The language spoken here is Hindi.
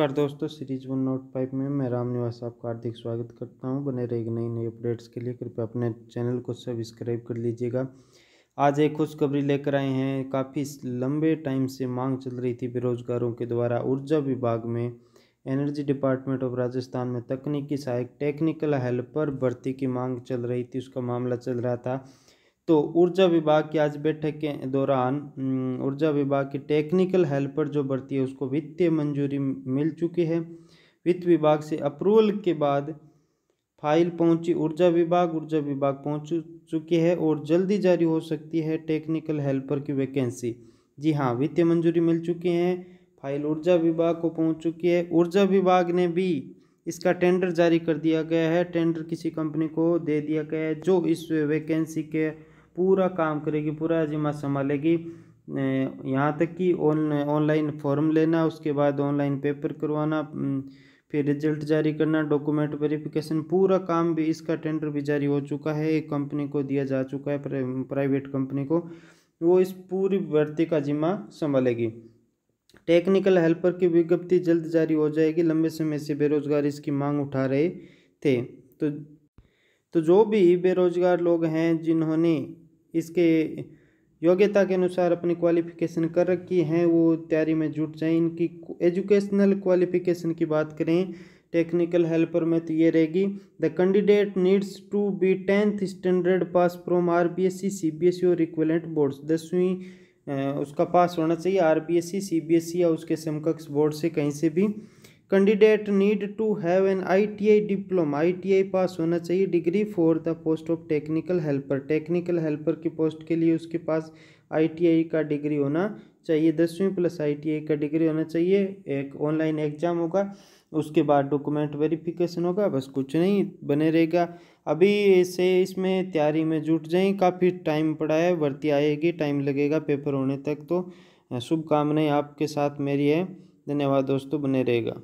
नमस्कार दोस्तों सीरीज वन नोट फाइव में मैं राम निवास आपका हार्दिक स्वागत करता हूं बने रहेगी नई नई अपडेट्स के लिए कृपया अपने चैनल को सब्सक्राइब कर लीजिएगा आज एक खुशखबरी लेकर आए हैं काफ़ी लंबे टाइम से मांग चल रही थी बेरोजगारों के द्वारा ऊर्जा विभाग में एनर्जी डिपार्टमेंट ऑफ राजस्थान में तकनीकी सहायक टेक्निकल हेल्पर भर्ती की मांग चल रही थी उसका मामला चल रहा था तो ऊर्जा विभाग की आज बैठक के दौरान ऊर्जा विभाग की टेक्निकल हेल्पर जो भर्ती है उसको वित्तीय मंजूरी मिल चुकी है वित्त विभाग से अप्रूवल के बाद फाइल पहुंची ऊर्जा विभाग ऊर्जा विभाग पहुंच चुकी है और जल्दी जारी हो सकती है टेक्निकल हेल्पर की वैकेंसी जी हाँ वित्तीय मंजूरी मिल चुकी है फाइल ऊर्जा विभाग को पहुंच चुकी है ऊर्जा विभाग ने भी इसका टेंडर जारी कर दिया गया है टेंडर किसी कंपनी को दे दिया गया है जो इस वैकेंसी के पूरा काम करेगी पूरा जिम्मा संभालेगी यहाँ तक कि ऑन ऑनलाइन फॉर्म लेना उसके बाद ऑनलाइन पेपर करवाना फिर रिजल्ट जारी करना डॉक्यूमेंट वेरिफिकेशन पूरा काम भी इसका टेंडर भी जारी हो चुका है एक कंपनी को दिया जा चुका है प्राइवेट कंपनी को वो इस पूरी भर्ती का जिम्मा संभालेगी टेक्निकल हेल्पर की विज्ञप्ति जल्द जारी हो जाएगी लंबे समय से बेरोजगार इसकी मांग उठा रहे थे तो तो जो भी बेरोजगार लोग हैं जिन्होंने इसके योग्यता के अनुसार अपनी क्वालिफ़िकेशन कर रखी हैं वो तैयारी में जुट जाए इनकी एजुकेशनल क्वालिफ़िकेशन की बात करें टेक्निकल हेल्पर में तो ये रहेगी the candidate needs to be tenth standard pass from R B S C C B S E और इक्वलेंट बोर्ड्स दसवीं उसका पास होना चाहिए R B S C C B S E या उसके समकक्ष बोर्ड से कहीं से भी candidate need to have an ITI diploma ITI pass होना चाहिए degree for the post of technical helper technical helper की पोस्ट के लिए उसके पास आईटीआई का डिग्री होना चाहिए दसवीं प्लस आईटीआई का डिग्री होना चाहिए एक ऑनलाइन एग्जाम होगा उसके बाद डॉक्यूमेंट वेरिफिकेशन होगा बस कुछ नहीं बने रहेगा अभी ऐसे इसमें तैयारी में जुट जाएं काफ़ी टाइम पड़ा है भर्ती आएगी टाइम लगेगा पेपर होने तक तो शुभकामनाएँ आपके साथ मेरी है धन्यवाद दोस्तों बने रहेगा